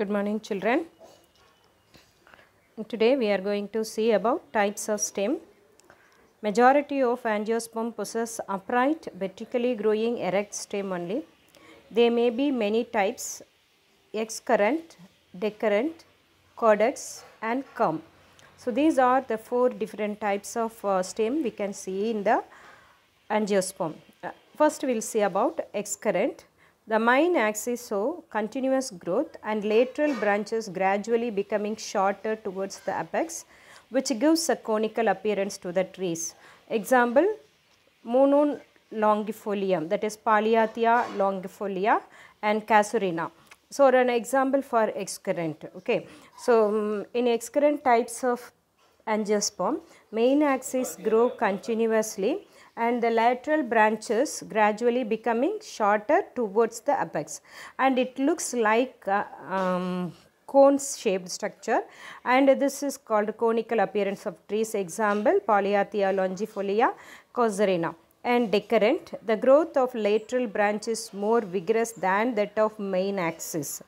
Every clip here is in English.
Good morning children. Today we are going to see about types of stem. Majority of angiosperm possess upright vertically growing erect stem only. There may be many types excurrent, decurrent, codex and cum So these are the four different types of uh, stem we can see in the angiosperm. Uh, first we will see about excurrent. The main axis show continuous growth and lateral branches gradually becoming shorter towards the apex which gives a conical appearance to the trees. Example, Monon longifolium that is Palliatia longifolia and Casuarina. So, an example for excurrent. Okay. So, mm, in excurrent types of angiosperm, main axis grow continuously and the lateral branches gradually becoming shorter towards the apex and it looks like uh, um, cone shaped structure and this is called conical appearance of trees example Polyathia longifolia cosarina and decurrent. The growth of lateral branch is more vigorous than that of main axis.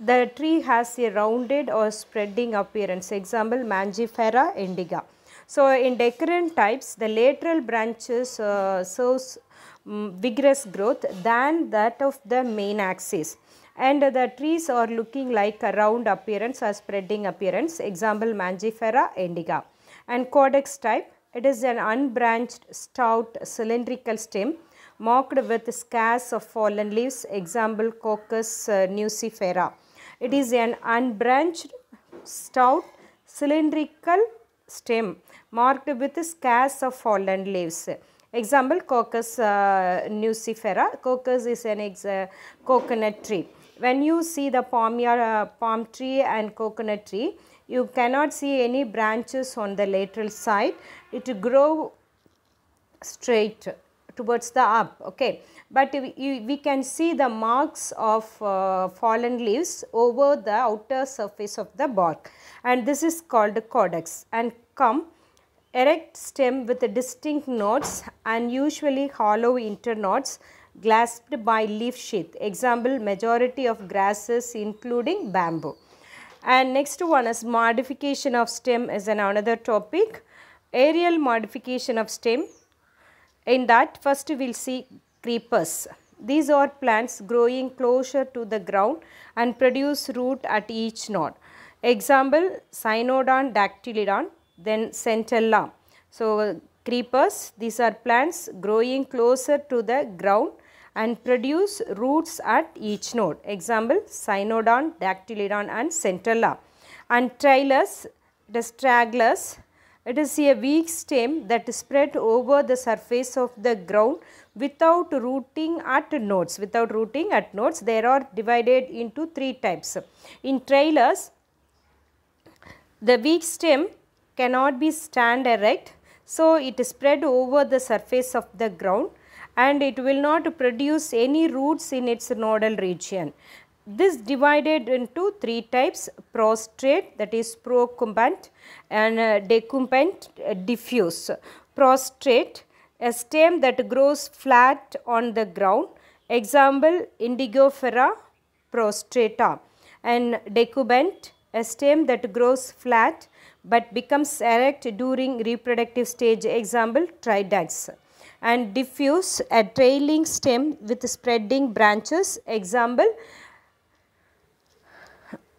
The tree has a rounded or spreading appearance. Example, Mangifera indica. So, in decurrent types the lateral branches uh, shows um, vigorous growth than that of the main axis and the trees are looking like a round appearance or spreading appearance example mangifera indica and codex type it is an unbranched stout cylindrical stem marked with scars of fallen leaves example coccus uh, nucifera it is an unbranched stout cylindrical stem marked with scars of fallen leaves. Example Coccus uh, nucifera. Coccus is an uh, coconut tree. When you see the palm, uh, palm tree and coconut tree, you cannot see any branches on the lateral side. It grow straight towards the up okay but we, we can see the marks of uh, fallen leaves over the outer surface of the bark and this is called codex and come erect stem with distinct nodes and usually hollow internodes grasped by leaf sheath. Example, majority of grasses including bamboo. And next one is modification of stem is another topic. Aerial modification of stem. In that first we will see creepers. These are plants growing closer to the ground and produce root at each node. Example, Cynodon dactylodon then centella. So, creepers, these are plants growing closer to the ground and produce roots at each node. Example, cynodon, dactylodon and centella. And trailers, it is stragglers, it is a weak stem that is spread over the surface of the ground without rooting at nodes. Without rooting at nodes, there are divided into three types. In trailers, the weak stem cannot be stand erect. So, it spread over the surface of the ground and it will not produce any roots in its nodal region. This divided into three types prostrate that is procumbent and uh, decumbent uh, diffuse. Prostrate a stem that grows flat on the ground example indigofera prostrata and decumbent a stem that grows flat but becomes erect during reproductive stage example tridax and diffuse a trailing stem with spreading branches example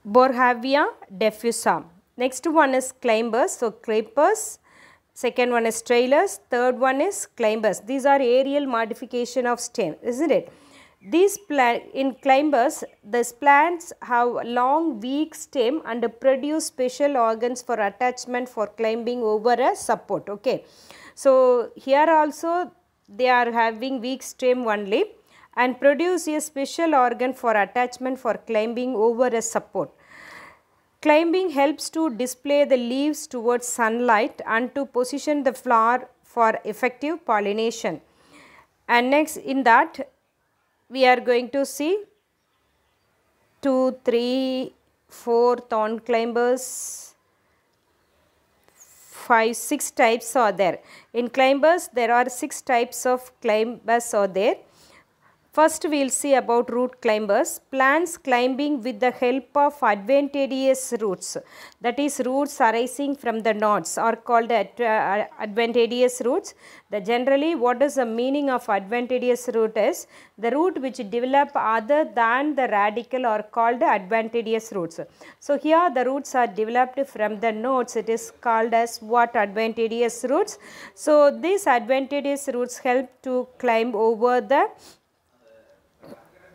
Borhavia diffusa. Next one is climbers. So, creepers. Second one is trailers. Third one is climbers. These are aerial modification of stem, isn't it? These in climbers, these plants have long weak stem and produce special organs for attachment for climbing over a support. Okay. So, here also they are having weak stem only and produce a special organ for attachment for climbing over a support. Climbing helps to display the leaves towards sunlight and to position the flower for effective pollination. And next in that we are going to see 2, 3, 4 thorn climbers, 5, 6 types are there. In climbers, there are 6 types of climbers are there. First we will see about root climbers. Plants climbing with the help of advantageous roots that is roots arising from the nodes are called uh, advantageous roots. The generally what is the meaning of advantageous root is the root which develop other than the radical are called advantageous roots. So here the roots are developed from the nodes it is called as what advantageous roots. So these advantageous roots help to climb over the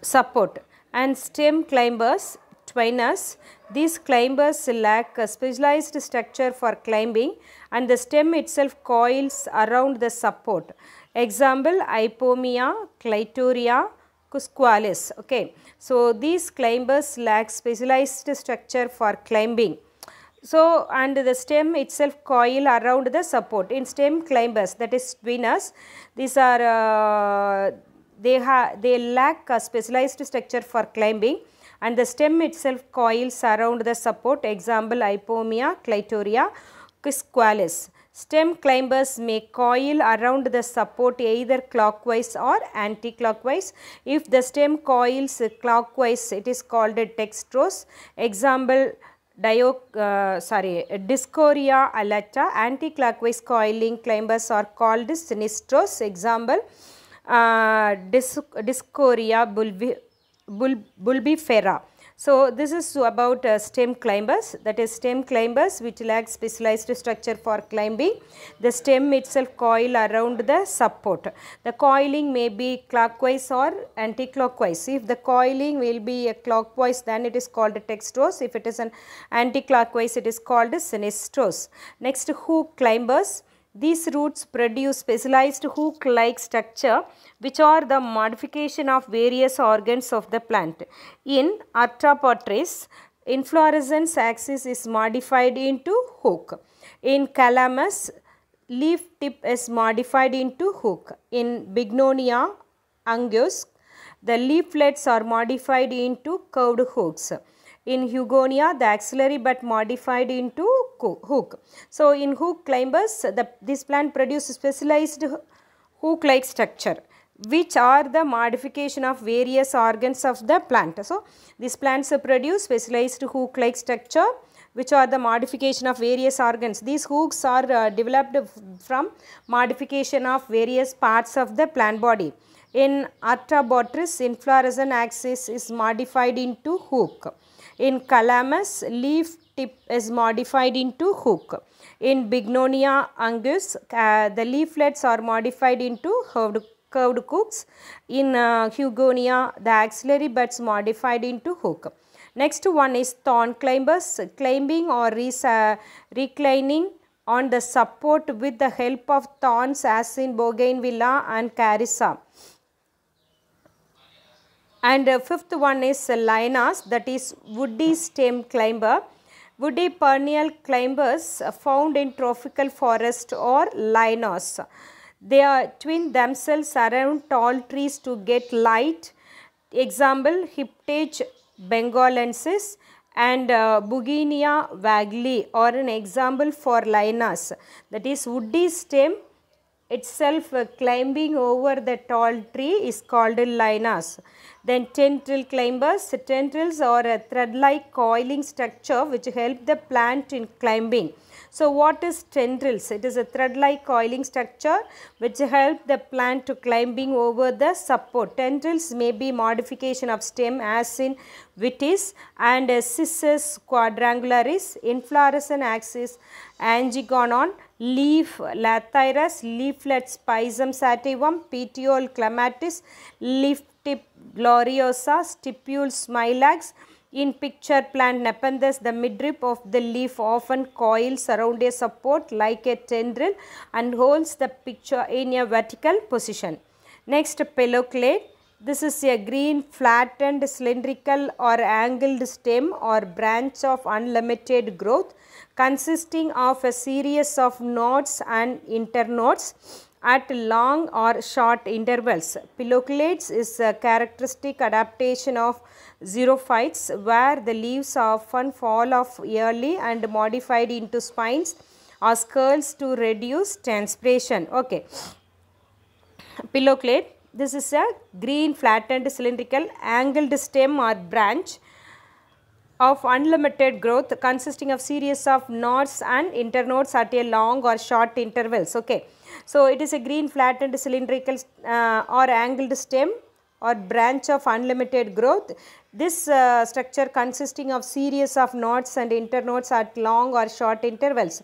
support and stem climbers twiners. These climbers lack a specialized structure for climbing and the stem itself coils around the support. Example Ipomia, Clitoria, Cusqualis. Okay. So, these climbers lack specialized structure for climbing. So, and the stem itself coil around the support. In stem climbers that is twiners. these are uh, they, they lack a specialized structure for climbing and the stem itself coils around the support example Ipomia, clitoria squalus. Stem climbers may coil around the support either clockwise or anti-clockwise. If the stem coils clockwise it is called a dextrose example dio, uh, sorry, Discoria alata anti-clockwise coiling climbers are called sinistros example uh, discoria bulbi bul bulbifera. So this is about uh, stem climbers that is stem climbers which lack specialized structure for climbing. The stem itself coil around the support. The coiling may be clockwise or anticlockwise. If the coiling will be clockwise then it is called a textrose. If it is an anticlockwise, is called a sinistrose. Next hook climbers these roots produce specialized hook-like structure which are the modification of various organs of the plant. In Arthropotris, inflorescence axis is modified into hook. In Calamus, leaf tip is modified into hook. In Bignonia angus, the leaflets are modified into curved hooks. In Hugonia, the axillary but modified into hook. So, in hook climbers, the, this plant produces specialized hook-like structure which are the modification of various organs of the plant. So, these plants produce specialized hook-like structure which are the modification of various organs. These hooks are uh, developed from modification of various parts of the plant body. In Artabotris, inflorescence axis is modified into hook. In Calamus, leaf tip is modified into hook. In Bignonia angus, uh, the leaflets are modified into curved, curved hooks. In uh, Hugonia, the axillary buds modified into hook. Next one is thorn climbers, climbing or uh, reclining on the support with the help of thorns as in Bougainvillea and Carissa. And uh, fifth one is uh, linas that is woody stem climber. Woody perennial climbers found in tropical forest or linos. They are twin themselves around tall trees to get light. Example, Hiptage bengalensis and uh, Buginia vagli or an example for linas. That is woody stem itself uh, climbing over the tall tree is called linas. Then tendril climbers, tendrils are a thread-like coiling structure which help the plant in climbing. So what is tendrils? It is a thread-like coiling structure which help the plant to climbing over the support. Tendrils may be modification of stem as in vitis and scissors quadrangularis, inflorescent axis, angigonon, leaf lathyrus, leaflet spisum sativum, petiole clematis, leaf tip gloriosa, stipules smilax. In picture plant Nepenthes, the midrib of the leaf often coils around a support like a tendril and holds the picture in a vertical position. Next, peloclade. This is a green flattened cylindrical or angled stem or branch of unlimited growth consisting of a series of nodes and internodes at long or short intervals. Pilloclades is a characteristic adaptation of xerophytes where the leaves often fall off early and modified into spines or curls to reduce transpiration. Okay. Piloclate, this is a green flattened cylindrical angled stem or branch of unlimited growth consisting of series of nodes and internodes at a long or short intervals. Okay. So, it is a green flattened cylindrical uh, or angled stem or branch of unlimited growth. This uh, structure consisting of series of nodes and internodes at long or short intervals.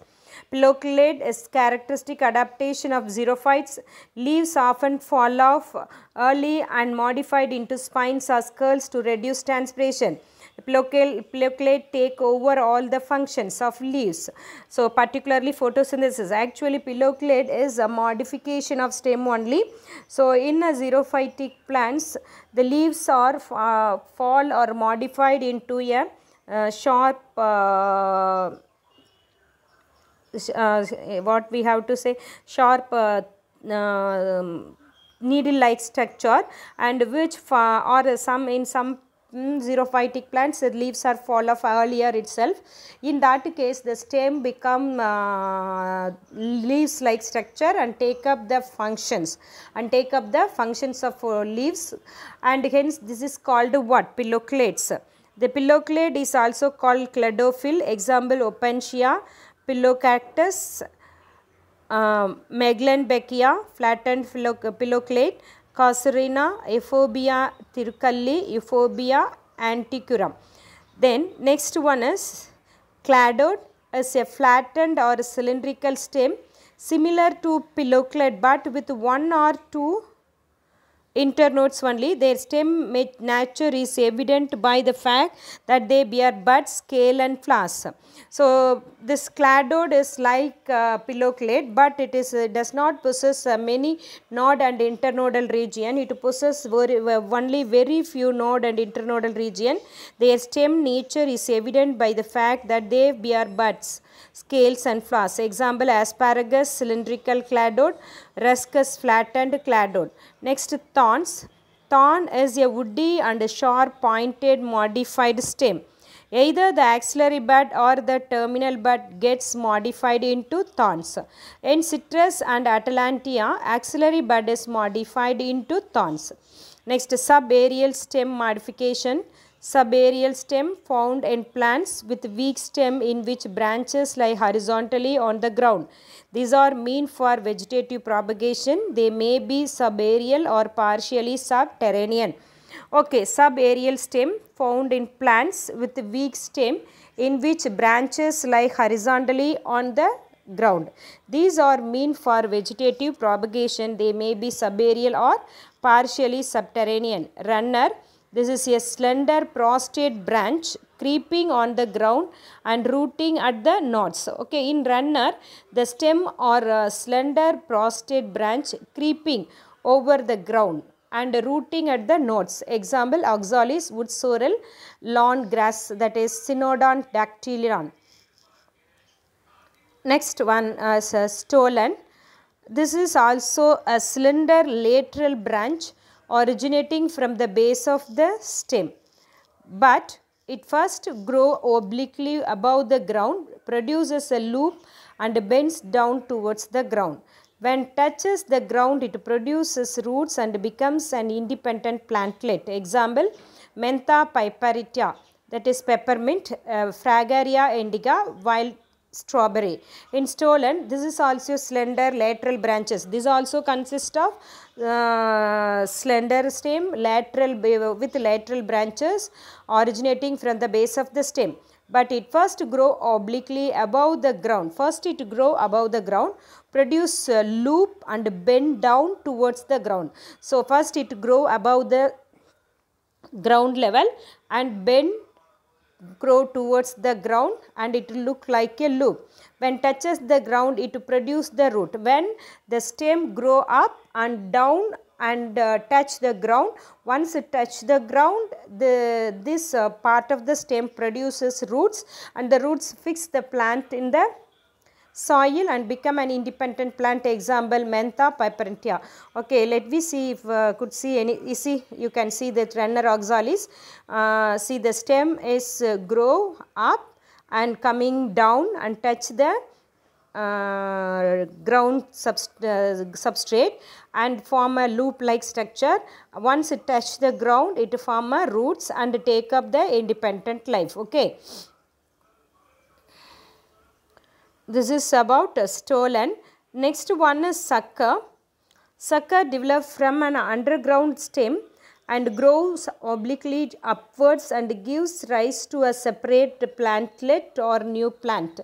Pilloclade is characteristic adaptation of xerophytes. Leaves often fall off early and modified into spines or scurls to reduce transpiration pleuclate take over all the functions of leaves. So, particularly photosynthesis. Actually, pleuclate is a modification of stem only. So, in a xerophytic plants, the leaves are uh, fall or modified into a uh, sharp uh, uh eh, what we have to say sharp uh, um, needle like structure and which are some in some mm, xerophytic plants the leaves are fall off earlier itself in that case the stem become uh, leaves like structure and take up the functions and take up the functions of uh, leaves and hence this is called what pilloclades the pilloclade is also called cladophyll. example opuntia pillocactus um, flattened pilloclade Casuarina, Euphorbia Tirukkalli, Euphorbia anticurum. Then next one is cladode is a flattened or cylindrical stem similar to piloclad, but with one or two internodes only. Their stem nature is evident by the fact that they bear buds, scale and flowers. So, this cladode is like uh, pillowclade but it is uh, does not possess uh, many node and internodal region. It possesses uh, only very few node and internodal region. Their stem nature is evident by the fact that they bear buds, scales and flowers. Example asparagus, cylindrical cladode, Ruscus flattened cladon. Next thorns. Thorn is a woody and sharp pointed modified stem. Either the axillary bud or the terminal bud gets modified into thorns. In citrus and atalantia, axillary bud is modified into thorns. Next subaerial stem modification. Subaerial stem found in plants with weak stem in which branches lie horizontally on the ground. These are mean for vegetative propagation. They may be subaerial or partially subterranean. Okay, subaerial stem found in plants with weak stem in which branches lie horizontally on the ground. These are mean for vegetative propagation. They may be subaerial or partially subterranean. Runner this is a slender prostate branch creeping on the ground and rooting at the nodes. Okay, in runner, the stem or uh, slender prostate branch creeping over the ground and rooting at the nodes. Example, oxalis, wood sorrel, lawn grass that is Cynodon dactylon. Next one uh, is uh, stolen. This is also a slender lateral branch originating from the base of the stem. But it first grow obliquely above the ground, produces a loop and bends down towards the ground. When touches the ground, it produces roots and becomes an independent plantlet. Example, Mentha piperita that is peppermint, uh, Fragaria indica, while strawberry. In Stolen, this is also slender lateral branches. This also consists of uh, slender stem lateral uh, with lateral branches originating from the base of the stem. But it first grow obliquely above the ground. First it grow above the ground, produce loop and bend down towards the ground. So first it grow above the ground level and bend grow towards the ground and it will look like a loop. When touches the ground, it produce the root. When the stem grow up and down and uh, touch the ground, once it touch the ground, the, this uh, part of the stem produces roots and the roots fix the plant in the soil and become an independent plant example mentha piperentia okay let me see if uh, could see any you see you can see that runner oxalis uh, see the stem is uh, grow up and coming down and touch the uh, ground subst uh, substrate and form a loop like structure. Once it touch the ground, it form a roots and take up the independent life. Okay. This is about a stolen. Next one is sucker. Sucker develops from an underground stem and grows obliquely upwards and gives rise to a separate plantlet or new plant.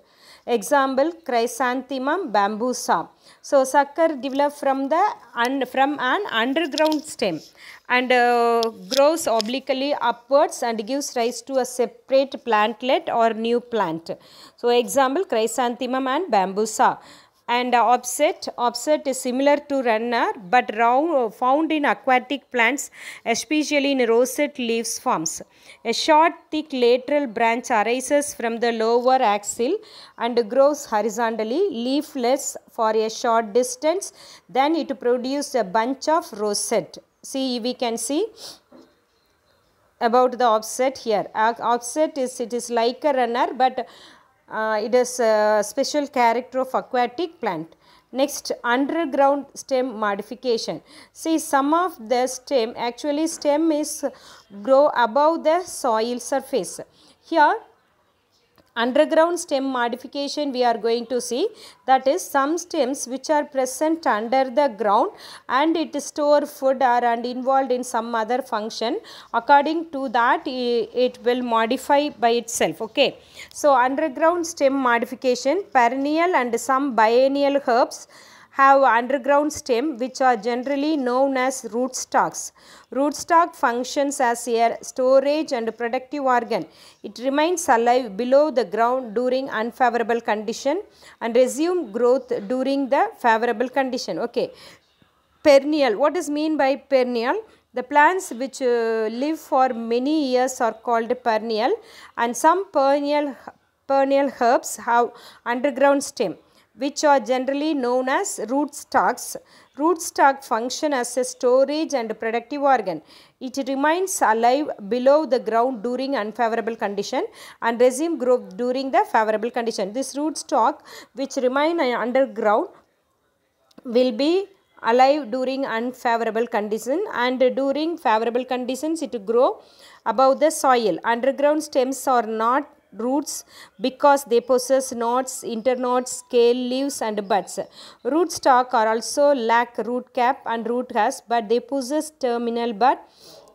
Example Chrysanthemum bambusa. So sucker develop from the and from an underground stem and uh, grows obliquely upwards and gives rise to a separate plantlet or new plant. So example Chrysanthemum and bambusa and offset. Offset is similar to runner but found in aquatic plants especially in rosette leaves forms. A short thick lateral branch arises from the lower axil and grows horizontally leafless for a short distance then it produces a bunch of rosette. See we can see about the offset here. Offset is it is like a runner but uh, it is a special character of aquatic plant. Next, underground stem modification. See, some of the stem, actually stem is grow above the soil surface. Here, underground stem modification we are going to see that is some stems which are present under the ground and it store food or and involved in some other function according to that it will modify by itself okay so underground stem modification perennial and some biennial herbs have underground stem which are generally known as rootstocks. Rootstock functions as a storage and productive organ. It remains alive below the ground during unfavorable condition and resume growth during the favorable condition. Okay. Perennial. What is mean by perennial? The plants which uh, live for many years are called perennial and some perennial, perennial herbs have underground stem which are generally known as rootstocks. Rootstock function as a storage and productive organ. It remains alive below the ground during unfavorable condition and resume growth during the favorable condition. This rootstock which remain underground will be alive during unfavorable condition and during favorable conditions it grow above the soil. Underground stems are not roots because they possess nodes, internodes, scale leaves and buds. Rootstock are also lack root cap and root has but they possess terminal bud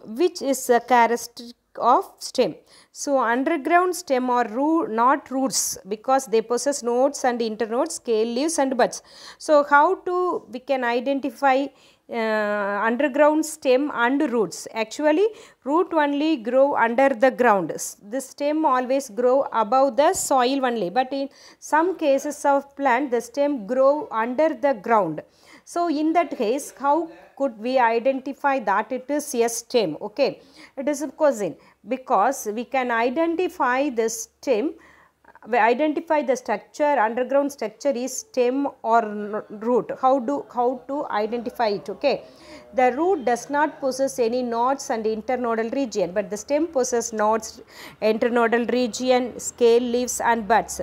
which is a characteristic of stem. So, underground stem are root, not roots because they possess nodes and internodes, scale leaves and buds. So, how to we can identify uh, underground stem and roots. Actually, root only grow under the ground. The stem always grow above the soil only. But in some cases of plant, the stem grow under the ground. So, in that case, how could we identify that it is a stem? Okay, it is a cousin because we can identify the stem we identify the structure underground structure is stem or root how do how to identify it okay the root does not possess any nodes and internodal region but the stem possesses nodes internodal region scale leaves and buds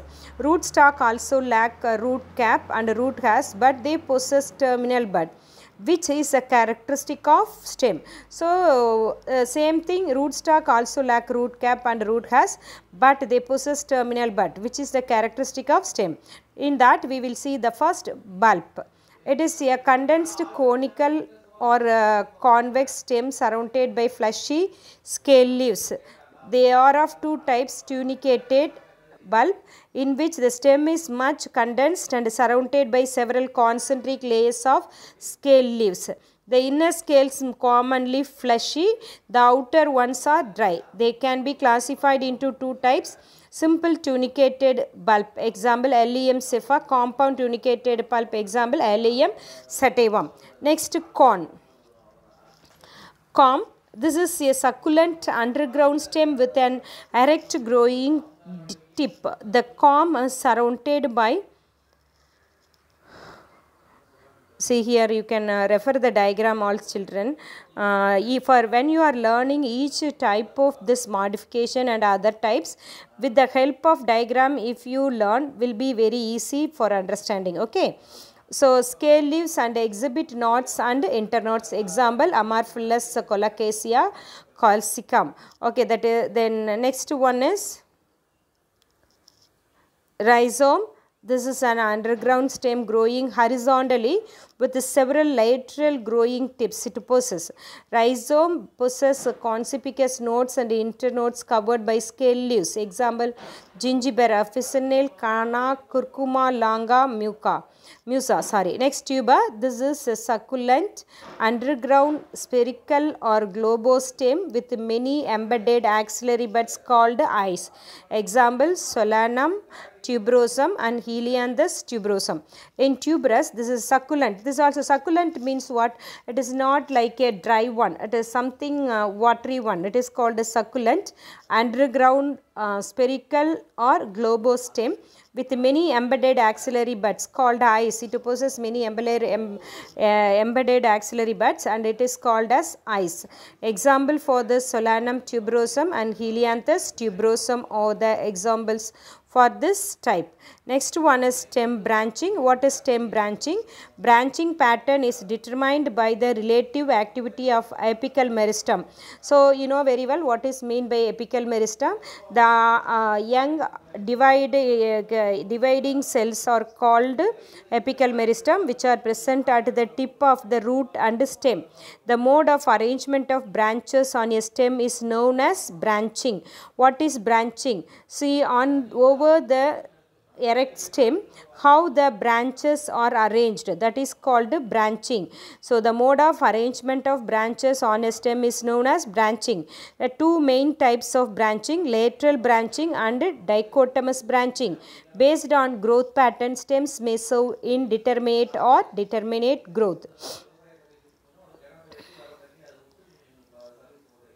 root stock also lack root cap and root has but they possess terminal bud which is a characteristic of stem. So, uh, same thing rootstock also lack root cap and root has but they possess terminal bud which is the characteristic of stem. In that we will see the first bulb. It is a condensed conical or uh, convex stem surrounded by fleshy scale leaves. They are of two types tunicated bulb in which the stem is much condensed and surrounded by several concentric layers of scale leaves. The inner scales commonly fleshy, the outer ones are dry. They can be classified into two types. Simple tunicated bulb, example LEM cepha, compound tunicated pulp, example Allium sativum. Next, corn. Corn. This is a succulent underground stem with an erect growing tip. The comb is surrounded by see here you can uh, refer the diagram all children uh, for when you are learning each type of this modification and other types with the help of diagram if you learn will be very easy for understanding okay so scale leaves and exhibit knots and internodes. Example Amarphilus colocasia calcicum. Okay, that is, then next one is Rhizome, this is an underground stem growing horizontally with several lateral growing tips it possesses. Rhizome possesses conspicuous nodes and internodes covered by scale leaves. Example, Gingibera, Fissonel, Kana, Curcuma, Langa, Muca. Musa, sorry. Next tuber, this is a succulent underground spherical or stem with many embedded axillary buds called eyes. Example, Solanum, tuberosum and helianthus tuberosum. In tuberous, this is succulent. This also succulent means what? It is not like a dry one. It is something uh, watery one. It is called a succulent underground uh, spherical or globostem with many embedded axillary buds called eyes. It possesses many uh, embedded axillary buds and it is called as eyes. Example for the Solanum tuberosum and Helianthus tuberosum or the examples for this type. Next one is stem branching. What is stem branching? Branching pattern is determined by the relative activity of apical meristem. So, you know very well what is meant by apical meristem. The uh, young divide, uh, dividing cells are called apical meristem which are present at the tip of the root and stem. The mode of arrangement of branches on a stem is known as branching. What is branching? See on over the erect stem how the branches are arranged that is called branching so the mode of arrangement of branches on a stem is known as branching the two main types of branching lateral branching and dichotomous branching based on growth pattern stems may show indeterminate or determinate growth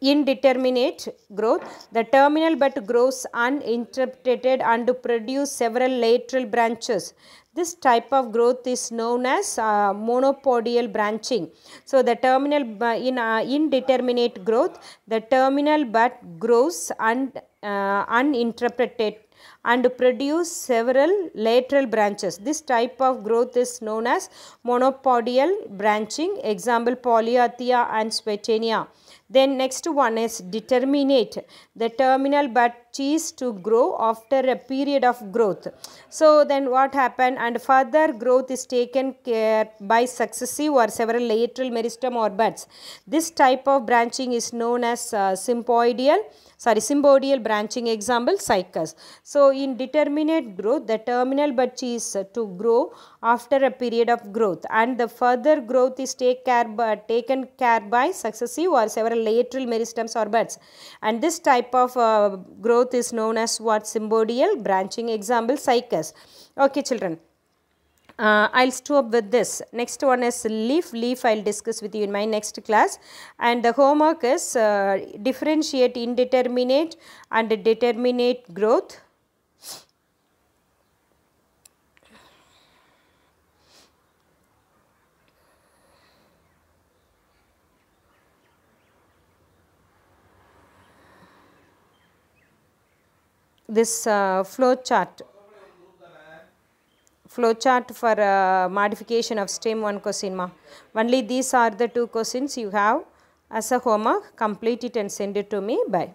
indeterminate growth. The terminal bud grows uninterrupted and produce several lateral branches. This type of growth is known as uh, monopodial branching. So, the terminal uh, in uh, indeterminate growth, the terminal bud grows un, uh, uninterrupted and produce several lateral branches. This type of growth is known as monopodial branching, example polyarthia and svetania. Then next one is determinate. The terminal but cheese to grow after a period of growth. So then what happened and further growth is taken care by successive or several lateral meristem or buds. This type of branching is known as uh, sympodial sorry symbodial branching example cycas. So in determinate growth the terminal bud is to grow after a period of growth and the further growth is take care by, taken care by successive or several lateral meristems or buds and this type of uh, growth growth is known as what? Symbodial branching. Example, cycas. Okay, children. Uh, I'll stop with this. Next one is leaf. Leaf I'll discuss with you in my next class. And the homework is uh, differentiate indeterminate and determinate growth. this uh, flow chart flow chart for uh, modification of stream 1 cosine ma. Only these are the two cosines you have as a homework. Complete it and send it to me. Bye.